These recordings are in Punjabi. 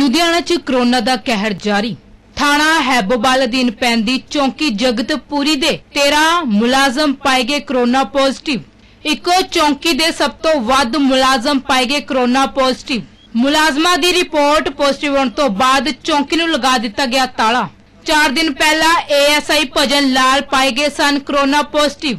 ਲੁਧਿਆਣਾ 'ਚ ਕਰੋਨਾ ਦਾ ਕਹਿਰ ਜਾਰੀ ਥਾਣਾ ਹੈਬੋਬਾਲ ਅਧੀਨ ਪੈਂਦੀ ਚੌਂਕੀ ਜਗਤਪੂਰੀ ਦੇ 13 ਮੁਲਾਜ਼ਮ ਪਾਏ ਗਏ ਕਰੋਨਾ ਪੋਜ਼ਿਟਿਵ ਇੱਕੋ ਚੌਂਕੀ ਦੇ ਸਭ ਤੋਂ ਵੱਧ ਮੁਲਾਜ਼ਮ ਪਾਏ ਗਏ ਕਰੋਨਾ ਪੋਜ਼ਿਟਿਵ ਮੁਲਾਜ਼ਮਾਂ ਦੀ ਰਿਪੋਰਟ ਪੋਜ਼ਿਟਿਵ ਹੋਣ ਤੋਂ ਬਾਅਦ ਚੌਂਕੀ ਨੂੰ ਲਗਾ ਦਿੱਤਾ ਗਿਆ ਤਾਲਾ 4 ਦਿਨ ਪਹਿਲਾਂ ਏਐਸਆਈ ਭਜਨ ਲਾਲ ਪਾਏ ਗਏ ਸਨ ਕਰੋਨਾ ਪੋਜ਼ਿਟਿਵ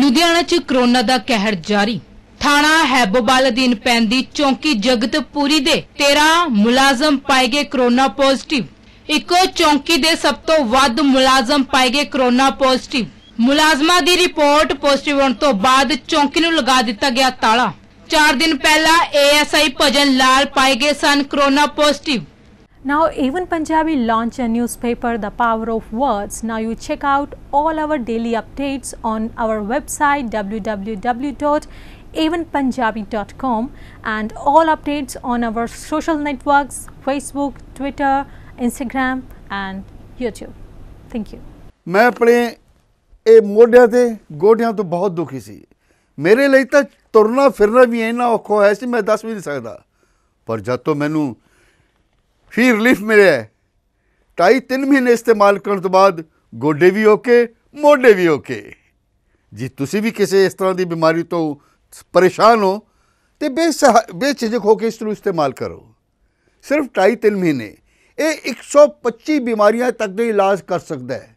ਲੁਧਿਆਣਾ 'ਚ ਕਰੋਨਾ ਦਾ ਕਹਿਰ ਜਾਰੀ ਥਾਣਾ ਹੈਬੋਬਾਲ ਪੈਂਦੀ ਚੌਂਕੀ ਜਗਤਪੂਰੀ ਦੇ 13 ਮੁਲਾਜ਼ਮ ਪਾਏ ਗਏ ਕਰੋਨਾ ਪੋਜ਼ਿਟਿਵ ਇੱਕੋ ਚੌਂਕੀ ਦੇ ਸਭ ਤੋਂ ਵੱਧ ਮੁਲਾਜ਼ਮ ਪਾਏ ਗਏ ਕਰੋਨਾ ਪੋਜ਼ਿਟਿਵ ਮੁਲਾਜ਼ਮਾਂ ਦੀ ਰਿਪੋਰਟ ਪੋਜ਼ਿਟਿਵ ਹੋਣ ਤੋਂ ਬਾਅਦ ਚੌਂਕੀ ਨੂੰ ਲਗਾ ਦਿੱਤਾ ਗਿਆ ਤਾਲਾ 4 ਦਿਨ ਪਹਿਲਾਂ ਏਐਸਆਈ ਭਜਨ ਲਾਲ ਪਾਏ ਗਏ ਸਨ corona positive Now, even Punjabi launch a newspaper, The Power of Words. Now, you check out all our daily updates on our website www evenpunjabi.com and all updates on our social networks Facebook, Twitter, Instagram and YouTube. Thank you. ਮੈਂ ਆਪਣੇ ਇਹ ਮੋਢਿਆਂ ਤੇ ਗੋਡਿਆਂ ਤੋਂ ਬਹੁਤ ਦੁਖੀ ਸੀ ਮੇਰੇ ਲਈ ਤਾਂ ਤੁਰਨਾ ਫਿਰਨਾ ਵੀ ਇੰਨਾ ਔਖਾ ਹੋਇਆ ਸੀ ਮੈਂ ਦੱਸ ਵੀ ਨਹੀਂ ਸਕਦਾ ਪਰ ਜਦ ਤੋਂ ਮੈਨੂੰ ਫੀ ਰਿਲੀਫ ਮਿਲਿਆ ਟਾਈ 3 ਮਹੀਨੇ ਇਸਤੇਮਾਲ ਕਰਨ ਤੋਂ ਬਾਅਦ ਗੋਡੇ ਵੀ ਓਕੇ ਮੋਢੇ ਵੀ ਓਕੇ ਜੀ ਤੁਸੀਂ ਵੀ ਕਿਸੇ ਇਸ ਤਰ੍ਹਾਂ ਦੀ ਬਿਮਾਰੀ ਤੋਂ ਪਰੇਸ਼ਾਨ ਹੋ ਤੇ ਬੇਚਿਜਕ ਹੋ ਕੇ ਇਸ ਨੂੰ ਇਸਤੇਮਾਲ ਕਰੋ ਸਿਰਫ 2-3 ਮਹੀਨੇ ਇਹ 125 ਬਿਮਾਰੀਆਂ ਤੱਕ ਦੇ ਇਲਾਜ ਕਰ ਸਕਦਾ ਹੈ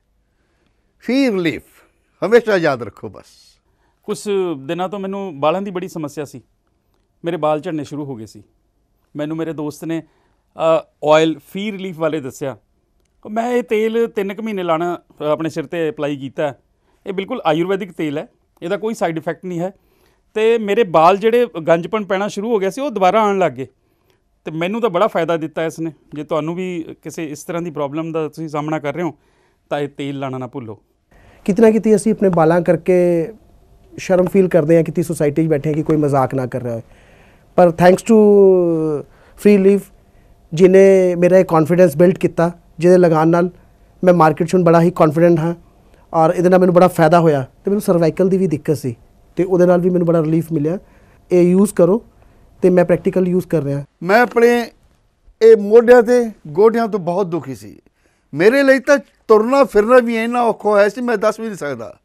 ਫੀ ਰਿਲੀਫ ਹਮੇਸ਼ਾ ਯਾਦ ਰੱਖੋ ਬਸ ਕੁਝ ਦਿਨਾਂ ਤੋਂ ਮੈਨੂੰ ਬਾਲਾਂ ਦੀ ਬੜੀ ਸਮੱਸਿਆ ਸੀ ਮੇਰੇ ਬਾਲ ਝੜਨੇ ਸ਼ੁਰੂ ਹੋ ਗਏ ਸੀ ਮੈਨੂੰ ਮੇਰੇ ਦੋਸਤ ਨੇ ਆਇਲ ਫੀ ਰਿਲੀਫ ਵਾਲੇ ਦੱਸਿਆ ਮੈਂ ਇਹ ਤੇਲ 3 ਕੁ ਮਹੀਨੇ ਲਾਣਾ ਆਪਣੇ ਸਿਰ ਤੇ ਅਪਲਾਈ ਕੀਤਾ ਇਹ ਬਿਲਕੁਲ ਆਯੁਰਵੈਦਿਕ ਤੇਲ ਹੈ ਇਹਦਾ ਕੋਈ ਸਾਈਡ ਇਫੈਕਟ ਨਹੀਂ ਹੈ ਤੇ ਮੇਰੇ ਵਾਲ ਜਿਹੜੇ ਗੰਜਪਣ ਪੈਣਾ ਸ਼ੁਰੂ ਹੋ ਗਿਆ ਸੀ ਉਹ ਦੁਬਾਰਾ ਆਉਣ ਲੱਗ ਗਏ ਤੇ ਮੈਨੂੰ ਤਾਂ ਬੜਾ ਫਾਇਦਾ ਦਿੱਤਾ ਇਸ ਨੇ ਜੇ ਤੁਹਾਨੂੰ ਵੀ ਕਿਸੇ ਇਸ ਤਰ੍ਹਾਂ ਦੀ ਪ੍ਰੋਬਲਮ ਦਾ ਤੁਸੀਂ ਸਾਹਮਣਾ ਕਰ ਰਹੇ ਹੋ ਤਾਂ ਇਹ ਤੇਲ ਲਾਣਾ ਨਾ ਭੁੱਲੋ ਕਿਤਨਾ ਕਿਤੇ ਅਸੀਂ ਆਪਣੇ ਬਾਲਾਂ ਕਰਕੇ ਸ਼ਰਮ ਫੀਲ ਕਰਦੇ ਹਾਂ ਕਿਤੇ ਸੋਸਾਇਟੀ 'ਚ ਬੈਠੇ ਹਾਂ ਕਿ ਕੋਈ ਮਜ਼ਾਕ ਨਾ ਕਰ ਰਿਹਾ ਹੋਵੇ ਪਰ ਥੈਂਕਸ ਟੂ ਫ੍ਰੀ ਲੀਫ ਜਿਨੇ ਮੇਰਾ ਇਹ ਕੌਨਫੀਡੈਂਸ ਬਿਲਡ ਕੀਤਾ ਜਿਹਦੇ ਲਗਾਨ ਨਾਲ ਮੈਂ ਮਾਰਕੀਟ 'ਚ ਬੜਾ ਹੀ ਕੌਨਫੀਡੈਂਟ ਹਾਂ ਔਰ ਇਹਦੇ ਨਾਲ ਮੈਨੂੰ ਬੜਾ ਫਾਇਦਾ ਹੋਇਆ ਤੇ ਮੈਨੂੰ ਸਰਵਾਈਕਲ ਦੀ ਵੀ ਦਿੱਕਤ ਸੀ ਤੇ ਉਹਦੇ ਨਾਲ ਵੀ ਮੈਨੂੰ ਬੜਾ ਰਿਲੀਫ ਮਿਲਿਆ ਇਹ ਯੂਜ਼ ਕਰੋ ਤੇ ਮੈਂ ਪ੍ਰੈਕਟੀਕਲ ਯੂਜ਼ ਕਰ ਰਿਹਾ ਮੈਂ ਆਪਣੇ ਇਹ ਮੋਢਿਆਂ ਤੇ ਗੋਡਿਆਂ ਤੋਂ ਬਹੁਤ ਦੁਖੀ ਸੀ ਮੇਰੇ ਲਈ ਤਾਂ ਤੁਰਨਾ ਫਿਰਨਾ ਵੀ ਇੰਨਾ ਔਖਾ ਹੋਇਆ ਸੀ ਮੈਂ ਦੱਸ ਵੀ ਨਹੀਂ ਸਕਦਾ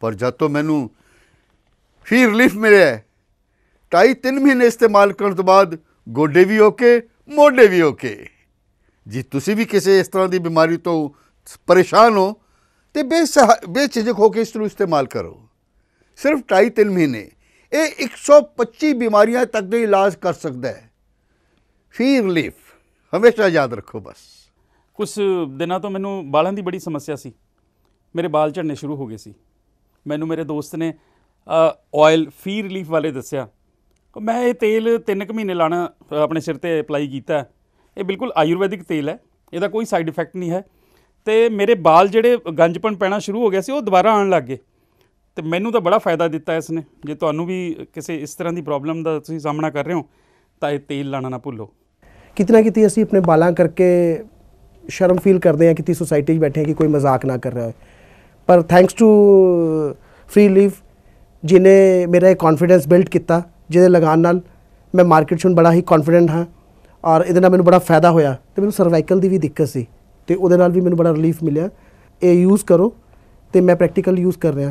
ਪਰ ਜਦ ਤੋਂ ਮੈਨੂੰ ਫੀ ਰਿਲੀਫ ਮਿਲਿਆ 2 3 ਮਹੀਨੇ ਇਸਤੇਮਾਲ ਕਰਨ ਤੋਂ ਬਾਅਦ ਗੋਡੇ ਵੀ ਓਕੇ ਮੋਢੇ ਵੀ ਓਕੇ ਜੀ ਤੁਸੀਂ ਵੀ ਕਿਸੇ ਇਸ ਤਰ੍ਹਾਂ ਦੀ ਬਿਮਾਰੀ ਤੋਂ ਪਰੇਸ਼ਾਨ ਹੋ ਤੇ ਬੇਝਿਜਕ ਹੋ ਕੇ ਇਸ ਨੂੰ ਇਸਤੇਮਾਲ ਕਰੋ ਸਿਰਫ 2.5 ਮਹੀਨੇ ਇਹ 125 ਬਿਮਾਰੀਆਂ ਤੱਕ ਦੇ ਇਲਾਜ ਕਰ ਸਕਦਾ ਹੈ ਫੀ ਰਿਲੀਫ ਹਮੇਸ਼ਾ ਯਾਦ ਰੱਖੋ ਬਸ ਕੁਝ ਦਿਨਾਂ ਤੋਂ ਮੈਨੂੰ ਵਾਲਾਂ ਦੀ ਬੜੀ ਸਮੱਸਿਆ ਸੀ ਮੇਰੇ ਵਾਲ ਝੜਨੇ ਸ਼ੁਰੂ ਹੋ ਗਏ ਸੀ ਮੈਨੂੰ ਮੇਰੇ ਦੋਸਤ ਨੇ ਆਇਲ ਫੀ ਰਿਲੀਫ ਵਾਲੇ ਦੱਸਿਆ ਮੈਂ ਇਹ ਤੇਲ 3 ਕੁ ਮਹੀਨੇ ਲਾਣਾ ਆਪਣੇ ਸਿਰ ਤੇ ਅਪਲਾਈ ਕੀਤਾ ਇਹ ਬਿਲਕੁਲ ਆਯੁਰਵੈਦਿਕ ਤੇਲ ਹੈ ਇਹਦਾ ਕੋਈ ਸਾਈਡ ਇਫੈਕਟ ਨਹੀਂ ਹੈ ਤੇ ਮੇਰੇ ਵਾਲ ਜਿਹੜੇ ਗੰਜਪਨ ਪੈਣਾ ਸ਼ੁਰੂ ਹੋ ਗਿਆ ਸੀ ਉਹ ਦੁਬਾਰਾ ਆਉਣ ਲੱਗ ਗਏ ਤੇ ਮੈਨੂੰ ਤਾਂ ਬੜਾ ਫਾਇਦਾ ਦਿੱਤਾ ਇਸ ਨੇ ਜੇ ਤੁਹਾਨੂੰ ਵੀ ਕਿਸੇ ਇਸ ਤਰ੍ਹਾਂ ਦੀ ਪ੍ਰੋਬਲਮ ਦਾ ਤੁਸੀਂ ਸਾਹਮਣਾ ਕਰ ਰਹੇ ਹੋ ਤਾਂ ਇਹ ਤੇਲ ਲਾਣਾ ਨਾ ਭੁੱਲੋ ਕਿਤਨਾ ਕਿਤੇ ਅਸੀਂ ਆਪਣੇ ਬਾਲਾਂ ਕਰਕੇ ਸ਼ਰਮ ਫੀਲ ਕਰਦੇ ਹਾਂ ਕਿਤੇ ਸੋਸਾਇਟੀ 'ਚ ਬੈਠੇ ਕਿ ਕੋਈ ਮਜ਼ਾਕ ਨਾ ਕਰ ਰਿਹਾ ਹੋਵੇ ਪਰ ਥੈਂਕਸ ਟੂ ਫ੍ਰੀ ਲੀਵ ਜਿਨੇ ਮੇਰਾ ਇਹ ਕੌਨਫੀਡੈਂਸ ਬਿਲਡ ਕੀਤਾ ਜਿਹਦੇ ਲਗਾਨ ਨਾਲ ਮੈਂ ਮਾਰਕੀਟ 'ਚੋਂ ਬੜਾ ਹੀ ਕੌਨਫੀਡੈਂਟ ਹਾਂ ਔਰ ਇਹਦੇ ਨਾਲ ਮੈਨੂੰ ਬੜਾ ਫਾਇਦਾ ਹੋਇਆ ਤੇ ਮੈਨੂੰ ਸਰਵਾਈਕਲ ਦੀ ਵੀ ਦਿੱਕਤ ਸੀ ਤੇ ਉਹਦੇ ਨਾਲ ਵੀ ਮੈਨੂੰ ਬੜਾ ਰਿਲੀਫ ਮਿਲਿਆ ਇਹ ਯੂਜ਼ ਕਰੋ ਤੇ ਮੈਂ ਪ੍ਰੈਕਟੀਕਲ ਯੂਜ਼ ਕਰ ਰਿਹਾ